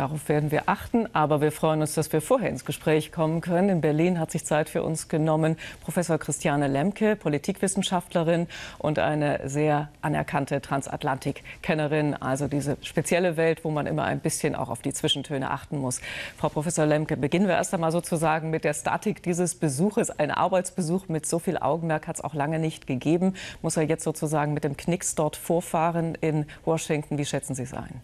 Darauf werden wir achten, aber wir freuen uns, dass wir vorher ins Gespräch kommen können. In Berlin hat sich Zeit für uns genommen Professor Christiane Lemke, Politikwissenschaftlerin und eine sehr anerkannte Transatlantik-Kennerin, also diese spezielle Welt, wo man immer ein bisschen auch auf die Zwischentöne achten muss. Frau Professor Lemke, beginnen wir erst einmal sozusagen mit der Statik dieses Besuches. Ein Arbeitsbesuch mit so viel Augenmerk hat es auch lange nicht gegeben. Muss er jetzt sozusagen mit dem Knicks dort vorfahren in Washington? Wie schätzen Sie es ein?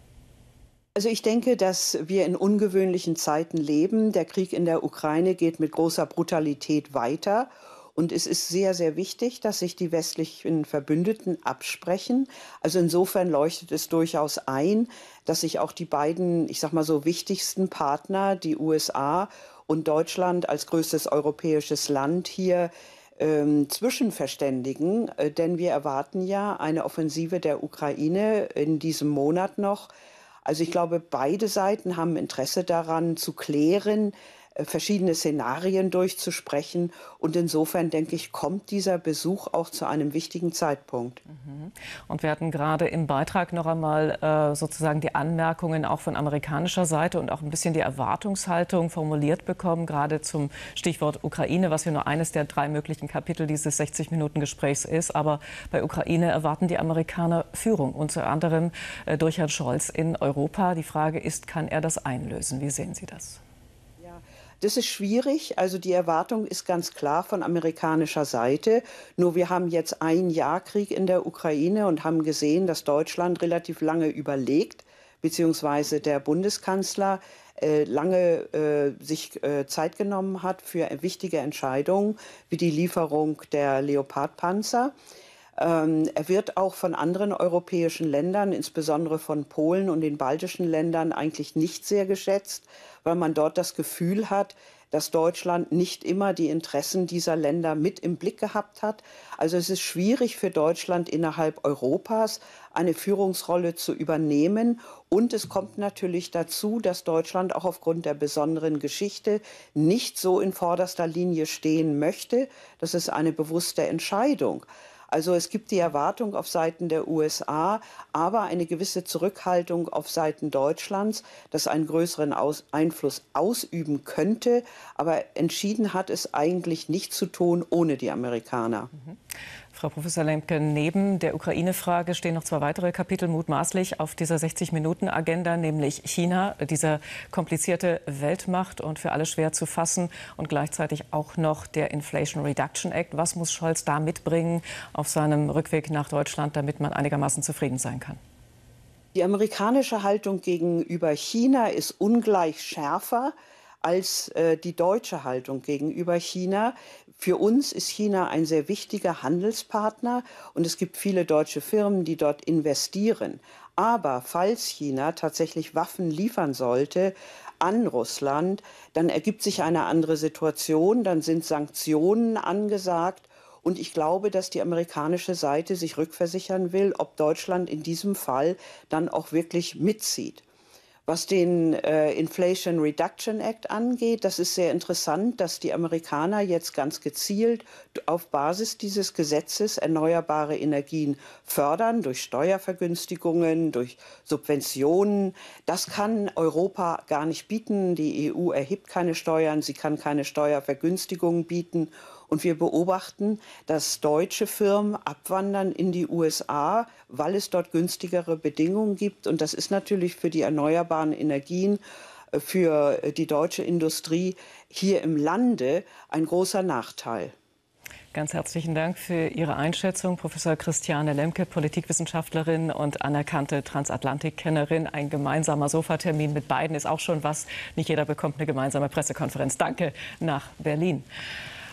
Also ich denke, dass wir in ungewöhnlichen Zeiten leben. Der Krieg in der Ukraine geht mit großer Brutalität weiter. Und es ist sehr, sehr wichtig, dass sich die westlichen Verbündeten absprechen. Also insofern leuchtet es durchaus ein, dass sich auch die beiden, ich sag mal so, wichtigsten Partner, die USA und Deutschland als größtes europäisches Land hier ähm, zwischenverständigen. Äh, denn wir erwarten ja eine Offensive der Ukraine in diesem Monat noch also ich glaube, beide Seiten haben Interesse daran zu klären, äh, verschiedene Szenarien durchzusprechen. Und insofern, denke ich, kommt dieser Besuch auch zu einem wichtigen Zeitpunkt. Mhm. Und wir hatten gerade im Beitrag noch einmal äh, sozusagen die Anmerkungen auch von amerikanischer Seite und auch ein bisschen die Erwartungshaltung formuliert bekommen, gerade zum Stichwort Ukraine, was ja nur eines der drei möglichen Kapitel dieses 60-Minuten-Gesprächs ist. Aber bei Ukraine erwarten die Amerikaner Führung, unter anderem äh, durch Herrn Scholz in Europa. Die Frage ist, kann er das einlösen? Wie sehen Sie das? Das ist schwierig. Also die Erwartung ist ganz klar von amerikanischer Seite. Nur wir haben jetzt ein Jahr Krieg in der Ukraine und haben gesehen, dass Deutschland relativ lange überlegt, beziehungsweise der Bundeskanzler äh, lange äh, sich äh, Zeit genommen hat für wichtige Entscheidungen wie die Lieferung der Leopardpanzer. panzer ähm, er wird auch von anderen europäischen Ländern, insbesondere von Polen und den baltischen Ländern, eigentlich nicht sehr geschätzt, weil man dort das Gefühl hat, dass Deutschland nicht immer die Interessen dieser Länder mit im Blick gehabt hat. Also es ist schwierig für Deutschland innerhalb Europas eine Führungsrolle zu übernehmen. Und es kommt natürlich dazu, dass Deutschland auch aufgrund der besonderen Geschichte nicht so in vorderster Linie stehen möchte. Das ist eine bewusste Entscheidung. Also es gibt die Erwartung auf Seiten der USA, aber eine gewisse Zurückhaltung auf Seiten Deutschlands, das einen größeren aus Einfluss ausüben könnte, aber entschieden hat es eigentlich nicht zu tun ohne die Amerikaner. Mhm. Frau Professor Lemke, neben der Ukraine-Frage stehen noch zwei weitere Kapitel mutmaßlich auf dieser 60-Minuten-Agenda, nämlich China, diese komplizierte Weltmacht und für alle schwer zu fassen und gleichzeitig auch noch der Inflation Reduction Act. Was muss Scholz da mitbringen auf seinem Rückweg nach Deutschland, damit man einigermaßen zufrieden sein kann? Die amerikanische Haltung gegenüber China ist ungleich schärfer als äh, die deutsche Haltung gegenüber China. Für uns ist China ein sehr wichtiger Handelspartner und es gibt viele deutsche Firmen, die dort investieren. Aber falls China tatsächlich Waffen liefern sollte an Russland, dann ergibt sich eine andere Situation, dann sind Sanktionen angesagt und ich glaube, dass die amerikanische Seite sich rückversichern will, ob Deutschland in diesem Fall dann auch wirklich mitzieht. Was den äh, Inflation Reduction Act angeht, das ist sehr interessant, dass die Amerikaner jetzt ganz gezielt auf Basis dieses Gesetzes erneuerbare Energien fördern durch Steuervergünstigungen, durch Subventionen. Das kann Europa gar nicht bieten. Die EU erhebt keine Steuern, sie kann keine Steuervergünstigungen bieten. Und wir beobachten, dass deutsche Firmen abwandern in die USA, weil es dort günstigere Bedingungen gibt. Und das ist natürlich für die erneuerbaren Energien, äh, für äh, die deutsche Industrie hier im Lande ein großer Nachteil. Ganz herzlichen Dank für Ihre Einschätzung, Professor Christiane Lemke, Politikwissenschaftlerin und anerkannte Transatlantikkennerin. Ein gemeinsamer Sofatermin mit beiden ist auch schon was. Nicht jeder bekommt eine gemeinsame Pressekonferenz. Danke nach Berlin.